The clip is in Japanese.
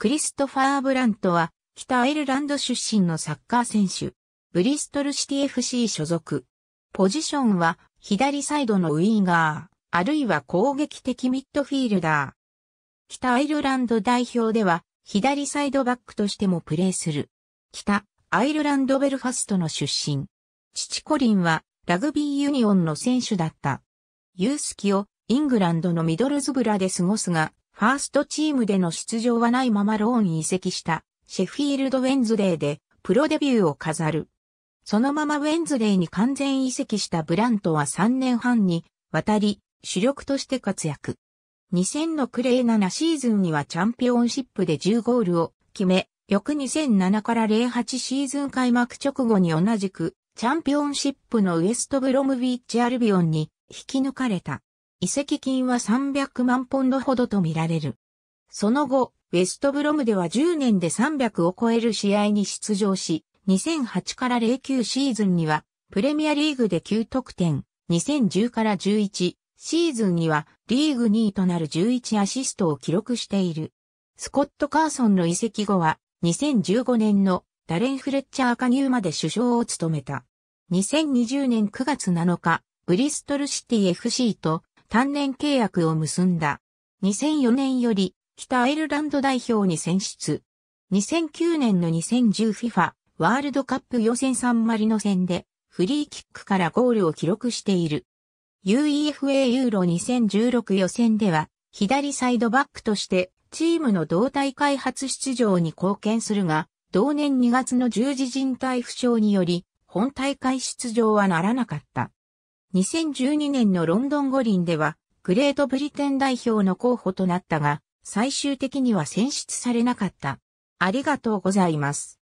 クリストファー・ブラントは、北アイルランド出身のサッカー選手。ブリストルシティ FC 所属。ポジションは、左サイドのウィーガー、あるいは攻撃的ミッドフィールダー。北アイルランド代表では、左サイドバックとしてもプレーする。北、アイルランドベルファストの出身。父コリンは、ラグビーユニオンの選手だった。ユースキをイングランドのミドルズブラで過ごすが、ファーストチームでの出場はないままローン移籍したシェフィールド・ウェンズデーでプロデビューを飾る。そのままウェンズデーに完全移籍したブラントは3年半にわたり主力として活躍。2000のクレー7シーズンにはチャンピオンシップで10ゴールを決め、翌2007から08シーズン開幕直後に同じくチャンピオンシップのウエストブロムビッチアルビオンに引き抜かれた。移籍金は300万ポンドほどとみられる。その後、ウェストブロムでは10年で300を超える試合に出場し、2008から09シーズンには、プレミアリーグで9得点、2010から11シーズンには、リーグ2位となる11アシストを記録している。スコット・カーソンの移籍後は、2015年のダレン・フレッチャー加入まで首相を務めた。2020年9月7日、ブリストルシティ FC と単年契約を結んだ。2004年より北アイルランド代表に選出。2009年の 2010FIFA ワールドカップ予選サンマリノ戦でフリーキックからゴールを記録している。UEFA ユーロ2016予選では左サイドバックとしてチームの同体開発出場に貢献するが、同年2月の十字人体負傷により本大会出場はならなかった。2012年のロンドン五輪では、グレートブリテン代表の候補となったが、最終的には選出されなかった。ありがとうございます。